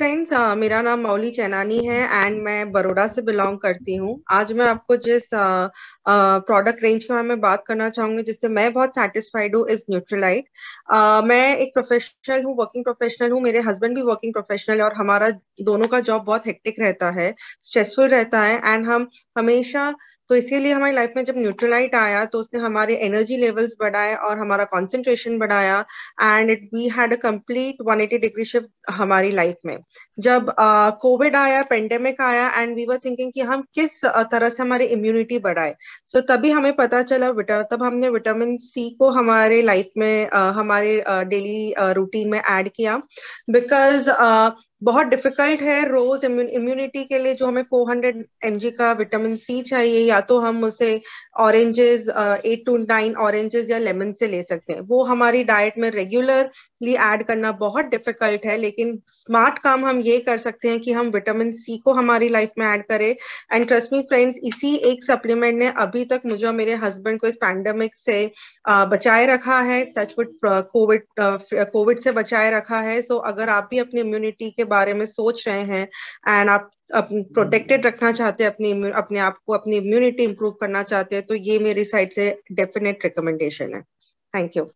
friends uh, मेरा नाम मौली चैनानी है एंड मैं बड़ोड़ा से बिलोंग करती हूँ आज मैं आपको जिस प्रोडक्ट uh, रेंज uh, के बारे में बात करना चाहूंगी जिससे मैं बहुत सेटिस्फाइड हूँ इज न्यूट्रलाइट uh, मैं एक प्रोफेशनल हूँ वर्किंग प्रोफेशनल हूँ मेरे हस्बैंड भी वर्किंग प्रोफेशनल है और हमारा दोनों का जॉब बहुत हेक्टिक रहता है स्ट्रेसफुल रहता है एंड हम हमेशा तो इसीलिए हमारी लाइफ में जब न्यूट्रलाइट आया तो उसने हमारे एनर्जी लेवल्स बढ़ाए और हमारा कॉन्सेंट्रेशन बढ़ाया and it we had a complete 180 degree shift हमारी लाइफ में जब कोविड uh, आया पेंडेमिक आया एंड वी वर थिंकिंग कि हम किस तरह से हमारी इम्यूनिटी बढ़ाए सो so, तभी हमें पता चला विटा तब हमने विटामिन सी को हमारे लाइफ में uh, हमारे डेली रूटीन में एड किया बिकॉज बहुत डिफिकल्ट है रोज इम्यूनिटी के लिए जो हमें 400 हंड्रेड का विटामिन सी चाहिए या तो हम उसे oranges eight to nine oranges या लेमन से ले सकते हैं वो हमारी डाइट में रेगुलरली ऐड करना बहुत डिफिकल्ट है लेकिन स्मार्ट काम हम ये कर सकते हैं कि हम विटामिन सी को हमारी लाइफ में ऐड करें एंड ट्रस्ट मी फ्रेंड्स इसी एक सप्लीमेंट ने अभी तक मुझे और मेरे हस्बैंड को इस पैंडमिक से बचाए रखा है टचवुड कोविड कोविड से बचाए रखा है सो so, अगर आप भी अपनी इम्यूनिटी के बारे में सोच रहे हैं एंड आप प्रोटेक्टेड रखना चाहते हैं अपनी अपने आप को अपनी इम्यूनिटी इंप्रूव करना चाहते हैं तो ये मेरी साइड से डेफिनेट रिकमेंडेशन है थैंक यू